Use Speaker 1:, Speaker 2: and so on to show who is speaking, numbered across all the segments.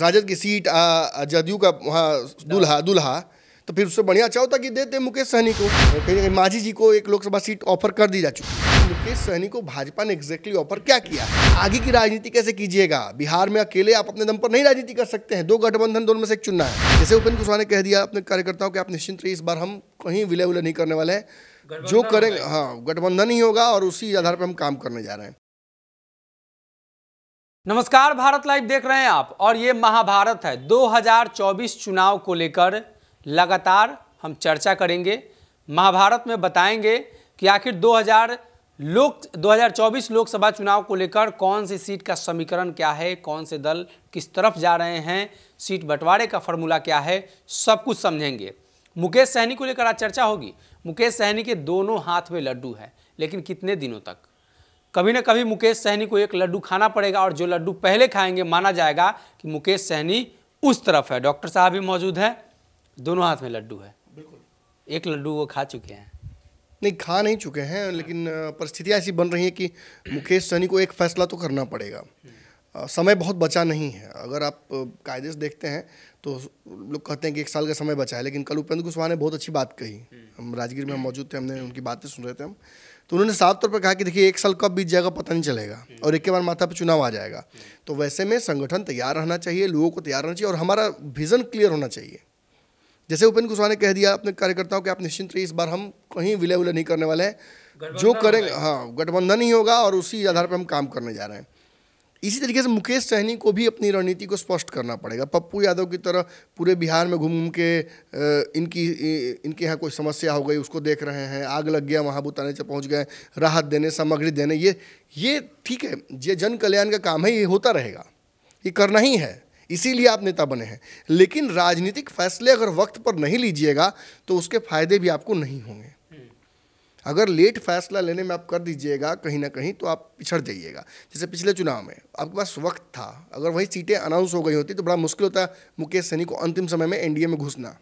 Speaker 1: राजद की सीट जदयू का वहाँ दुल्हा दुल्हा तो फिर उससे बढ़िया अच्छा होता कि देते मुकेश सहनी को कहीं कहीं माझी जी को एक लोकसभा सीट ऑफर कर दी जा चुकी तो मुकेश सहनी को भाजपा ने एग्जैक्टली ऑफर क्या किया आगे की राजनीति कैसे कीजिएगा बिहार में अकेले आप अपने दम पर नहीं राजनीति कर सकते हैं दो गठबंधन दोनों में से एक चुनना है जैसे उपेंद्र कुशवाहा ने कह दिया अपने कार्यकर्ताओं के आप निश्चिंत रहिए इस बार हम कहीं विलय विलय नहीं करने वाले हैं जो करेंगे हाँ गठबंधन ही होगा और उसी आधार पर हम काम करने जा रहे हैं
Speaker 2: नमस्कार भारत लाइव देख रहे हैं आप और ये महाभारत है 2024 चुनाव को लेकर लगातार हम चर्चा करेंगे महाभारत में बताएंगे कि आखिर 2000 लोक 2024 लोकसभा चुनाव को लेकर कौन सी सीट का समीकरण क्या है कौन से दल किस तरफ जा रहे हैं सीट बंटवारे का फॉर्मूला क्या है सब कुछ समझेंगे मुकेश सहनी को लेकर आज चर्चा होगी मुकेश सहनी के दोनों हाथ में लड्डू हैं लेकिन कितने दिनों तक कभी ना कभी मुकेश सहनी को एक लड्डू खाना पड़ेगा और जो लड्डू पहले खाएंगे माना जाएगा कि मुकेश सहनी उस तरफ है डॉक्टर साहब भी मौजूद हैं दोनों हाथ में लड्डू है बिल्कुल एक लड्डू वो खा चुके हैं
Speaker 1: नहीं खा नहीं चुके हैं लेकिन परिस्थितियाँ ऐसी बन रही हैं कि मुकेश सहनी को एक फैसला तो करना पड़ेगा समय बहुत बचा नहीं है अगर आप कायदे से देखते हैं तो लोग कहते हैं कि एक साल का समय बचा है लेकिन कल उपेंद्र कुशवाहा ने बहुत अच्छी बात कही हम राजगीर में मौजूद थे हमने उनकी बातें सुन रहे थे हम तो उन्होंने साफ तौर पर कहा कि देखिए एक साल कब बीत जाएगा पता नहीं चलेगा हम्म। और एक के माथा पर चुनाव आ जाएगा तो वैसे में संगठन तैयार रहना चाहिए लोगों को तैयार रहना चाहिए और हमारा विजन क्लियर होना चाहिए जैसे उपेंद्र कुशवाहा ने कह दिया अपने कार्यकर्ताओं के आप निश्चिंत रहिए इस बार हम कहीं विलय विलय नहीं करने वाले हैं
Speaker 2: जो करेंगे हाँ
Speaker 1: गठबंधन ही होगा और उसी आधार पर हम काम करने जा रहे हैं इसी तरीके से मुकेश सहनी को भी अपनी रणनीति को स्पष्ट करना पड़ेगा पप्पू यादव की तरह पूरे बिहार में घूम घूम के इनकी इनके यहाँ कोई समस्या हो गई उसको देख रहे हैं आग लग गया वहाँ बुताने से पहुँच गए राहत देने सामग्री देने ये ये ठीक है ये जन कल्याण का काम है ये होता रहेगा ये करना ही है इसीलिए आप नेता बने हैं लेकिन राजनीतिक फैसले अगर वक्त पर नहीं लीजिएगा तो उसके फायदे भी आपको नहीं होंगे अगर लेट फैसला लेने में आप कर दीजिएगा कहीं ना कहीं तो आप पिछड़ जाइएगा जैसे पिछले चुनाव में आपके पास वक्त था अगर वही सीटें अनाउंस हो गई होती तो बड़ा मुश्किल होता मुकेश सैनी को अंतिम समय में एनडीए में घुसना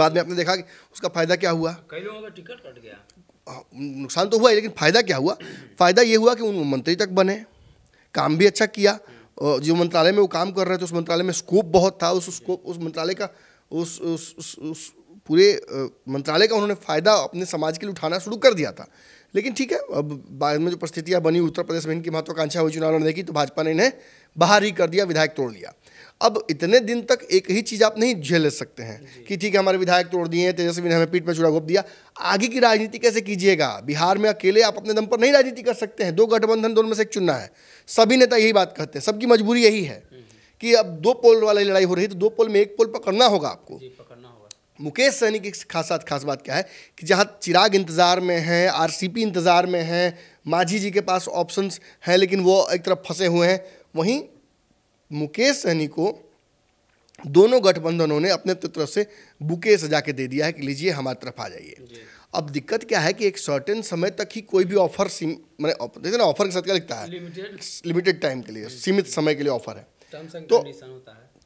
Speaker 1: बाद में आपने देखा कि उसका फायदा क्या हुआ कई लोगों का टिकट कट गया नुकसान तो हुआ लेकिन फायदा क्या हुआ फायदा ये हुआ कि उन मंत्री तक बने काम भी अच्छा किया जो मंत्रालय में वो काम कर रहे थे उस मंत्रालय में स्कोप बहुत था उस स्कोप उस मंत्रालय का उस उस, उस, उस पूरे मंत्रालय का उन्होंने फ़ायदा अपने समाज के लिए उठाना शुरू कर दिया था लेकिन ठीक है अब बाद में जो परिस्थितियाँ बनी उत्तर प्रदेश में इनकी महत्वाकांक्षा हुई चुनाव लड़ने की तो भाजपा ने इन्हें बाहर ही कर दिया विधायक तोड़ लिया अब इतने दिन तक एक ही चीज़ आप नहीं झेल सकते हैं कि ठीक है हमारे विधायक तोड़ दिए तेजस्वी ने हमें पीठ में चुरा घोप दिया आगे की राजनीति कैसे कीजिएगा बिहार में अकेले आप अपने दम पर नहीं राजनीति कर सकते हैं दो गठबंधन दोनों में से एक चुनना है सभी नेता यही बात कहते हैं सबकी मजबूरी यही है हम्म। कि अब दो पोल वाली लड़ाई हो रही है तो दो पोल में एक पोल पकड़ना होगा आपको मुकेश सहनी की खास साथ खास बात क्या है कि जहाँ चिराग इंतज़ार में है आरसीपी इंतज़ार में है माझी जी के पास ऑप्शंस हैं लेकिन वो एक तरफ फंसे हुए हैं वहीं मुकेश सहनी को दोनों गठबंधनों ने अपने तरफ से बुके सजा के दे दिया है कि लीजिए हमारी तरफ आ जाइए अब दिक्कत क्या है कि एक सर्टेन समय तक ही कोई भी ऑफर मैंने देखते ना ऑफर के साथ क्या लिखता है लिमिटेड टाइम के लिए सीमित समय के लिए ऑफर है तो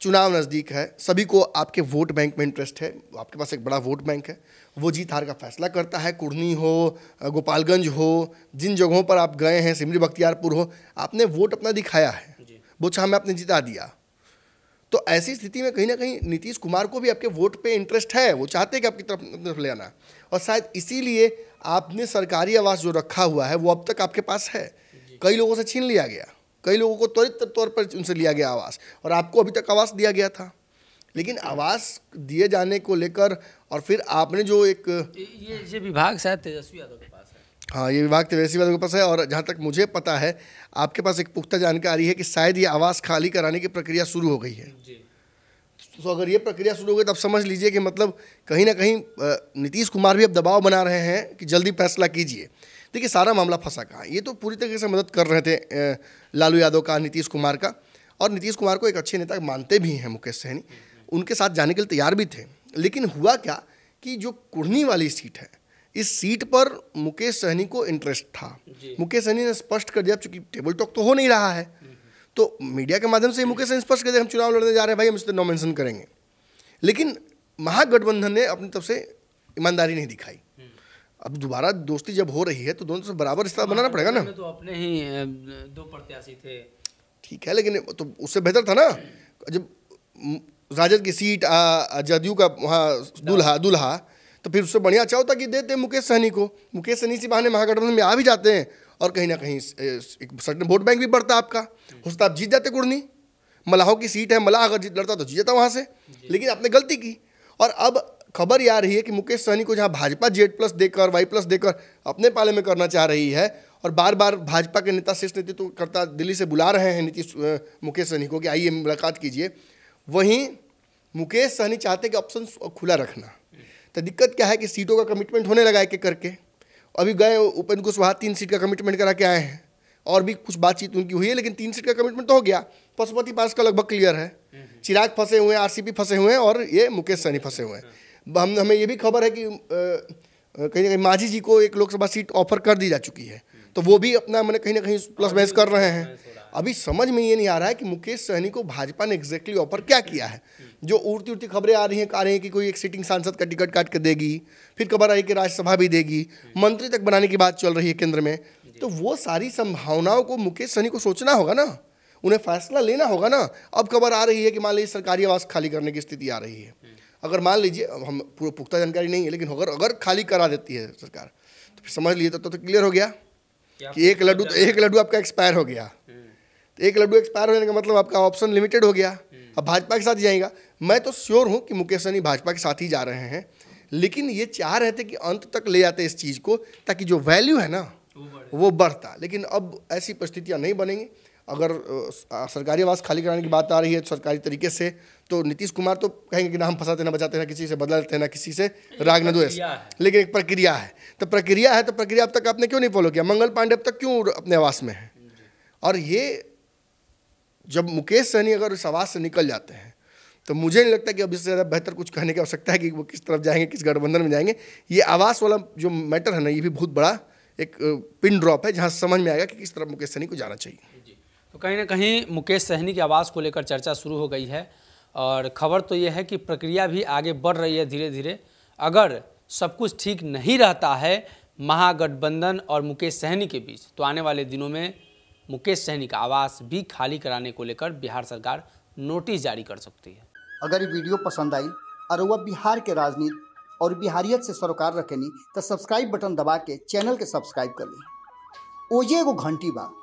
Speaker 1: चुनाव नज़दीक है सभी को आपके वोट बैंक में इंटरेस्ट है आपके पास एक बड़ा वोट बैंक है वो जीत हार का फैसला करता है कुड़नी हो गोपालगंज हो जिन जगहों पर आप गए हैं सिमरी बख्तियारपुर हो आपने वोट अपना दिखाया है वो छा में आपने जिता दिया तो ऐसी स्थिति में कहीं ना कहीं नीतीश कुमार को भी आपके वोट पे इंटरेस्ट है वो चाहते हैं कि आपकी तरफ तरफ ले आना और शायद इसीलिए आपने सरकारी आवास जो रखा हुआ है वो अब तक आपके पास है कई लोगों से छीन लिया गया कई लोगों को त्वरित तौर पर उनसे लिया गया आवास और आपको अभी तक आवास दिया गया था लेकिन आवास दिए जाने को लेकर और फिर आपने जो एक
Speaker 2: ये विभाग शायद तेजस्वी यादव के पास
Speaker 1: है हाँ ये विभाग तेजस्वी यादव के पास है और जहाँ तक मुझे पता है आपके पास एक पुख्ता जानकारी है कि शायद ये आवास खाली कराने की प्रक्रिया शुरू हो गई है तो अगर ये प्रक्रिया शुरू हो गई तो आप समझ लीजिए कि मतलब कहीं ना कहीं नीतीश कुमार भी अब दबाव बना रहे हैं कि जल्दी फैसला कीजिए देखिए सारा मामला फंसा कहाँ ये तो पूरी तरीके से मदद कर रहे थे लालू यादव का नीतीश कुमार का और नीतीश कुमार को एक अच्छे नेता मानते भी हैं मुकेश सहनी उनके साथ जाने के लिए तैयार भी थे लेकिन हुआ क्या कि जो कुढ़नी वाली सीट है इस सीट पर मुकेश सहनी को इंटरेस्ट था मुकेश सहनी ने स्पष्ट कर दिया चूंकि टेबल टॉक तो हो नहीं रहा है तो मीडिया के माध्यम से मुकेश सहनी स्पष्ट कर दिया हम चुनाव लड़ने जा रहे हैं भाई हम इससे नॉमिनेशन करेंगे लेकिन महागठबंधन ने अपनी तरफ से ईमानदारी नहीं दिखाई अब दोबारा दोस्ती जब हो रही है तो दोनों से बराबर रिश्ता बनाना पड़ेगा ना तो अपने ही
Speaker 2: दो प्रत्याशी थे
Speaker 1: ठीक है लेकिन तो उससे बेहतर था ना जब राजद की सीट जदयू का वहाँ दुल्हा दुल्हा तो फिर उससे बढ़िया अच्छा होता कि देते मुकेश सहनी को मुकेश सहनी से बहाने महागठबंधन में आ भी जाते हैं और कहीं ना कहीं एक सर्टन वोट बैंक भी बढ़ता आपका हो सकता आप जीत जाते कुड़नी मलाहों की सीट है मलाह अगर जीत लड़ता तो जीत जाता वहाँ से लेकिन आपने गलती की और अब खबर ये आ रही है कि मुकेश सहनी को जहाँ भाजपा जेड प्लस देकर वाई प्लस देकर अपने पाले में करना चाह रही है और बार बार भाजपा के नेता शीर्ष नेतृत्व तो करता दिल्ली से बुला रहे हैं नीतीश मुकेश सहनी को कि आइए मुलाकात कीजिए वहीं मुकेश सहनी चाहते कि ऑप्शन खुला रखना तो दिक्कत क्या है कि सीटों का कमिटमेंट होने लगा एक एक करके अभी गए उपेंद्र कुशवाहा तीन सीट का कमिटमेंट करा के आए हैं और भी कुछ बातचीत उनकी हुई है लेकिन तीन सीट का कमिटमेंट तो हो गया पशुपति पास का लगभग क्लियर है चिराग फंसे हुए हैं आरसीपी फंसे हुए हैं और ये मुकेश सहनी फंसे हुए हैं हम हमें ये भी खबर है कि कहीं ना कहीं माझी जी को एक लोकसभा सीट ऑफर कर दी जा चुकी है तो वो भी अपना मैंने कहीं ना कहीं प्लस बहस कर रहे हैं अभी समझ में ये नहीं आ रहा है कि मुकेश सहनी को भाजपा ने एग्जैक्टली ऑफर क्या किया है जो उड़ती उड़ती खबरें आ रही हैं आ रही हैं कि कोई एक सिटिंग सांसद का टिकट काट के देगी फिर खबर आई कि राज्यसभा भी देगी मंत्री तक बनाने की बात चल रही है केंद्र में तो वो सारी संभावनाओं को मुकेश सहनी को सोचना होगा ना उन्हें फैसला लेना होगा ना अब खबर आ रही है कि मान लीजिए सरकारी आवास खाली करने की स्थिति आ रही है अगर मान लीजिए हम पूरा पुख्ता जानकारी नहीं है लेकिन अगर अगर खाली करा देती है सरकार तो फिर समझ लीजिए तो, तो क्लियर हो गया कि एक लड्डू तो एक लड्डू आपका एक्सपायर हो गया तो एक लड्डू एक्सपायर होने का मतलब आपका ऑप्शन लिमिटेड हो गया हम्म। अब भाजपा के साथ जाएगा मैं तो श्योर हूँ कि मुकेश सहनी भाजपा के साथ ही जा रहे हैं लेकिन ये चाह रहे थे कि अंत तक ले जाते इस चीज़ को ताकि जो वैल्यू है ना वो बढ़ता लेकिन अब ऐसी परिस्थितियाँ नहीं बनेंगी अगर सरकारी आवास खाली कराने की बात आ रही है तो सरकारी तरीके से तो नीतीश कुमार तो कहेंगे कि ना हम फंसाते ना बचाते ना किसी से बदला लेते ना किसी से राग न द्वेष लेकिन एक प्रक्रिया है तो प्रक्रिया है तो प्रक्रिया अब तक आपने क्यों नहीं फॉलो किया मंगल पांडे अब तक क्यों अपने आवास में है और ये जब मुकेश सहनी अगर उस आवास से निकल जाते हैं तो मुझे नहीं लगता कि अब इससे ज़्यादा बेहतर कुछ कहने की आवश्यकता है कि वो किस तरफ जाएंगे किस गठबंधन में जाएंगे ये आवास वाला जो मैटर है ना ये भी बहुत बड़ा एक पिन ड्रॉप है जहाँ समझ में आएगा कि किस तरफ मुकेश सहनी को जाना चाहिए
Speaker 2: तो कहीं ना कहीं मुकेश सहनी की आवाज़ को लेकर चर्चा शुरू हो गई है और खबर तो ये है कि प्रक्रिया भी आगे बढ़ रही है धीरे धीरे अगर सब कुछ ठीक नहीं रहता है महागठबंधन और मुकेश सहनी के बीच तो आने वाले दिनों में मुकेश सहनी का आवास भी खाली कराने को लेकर बिहार सरकार नोटिस जारी कर सकती है
Speaker 1: अगर ये वीडियो पसंद आई और वह बिहार के राजनीति और बिहारियत से सरोकार रखेनी तो सब्सक्राइब बटन दबा के चैनल के सब्सक्राइब कर ली ओजे एगो घंटी बाद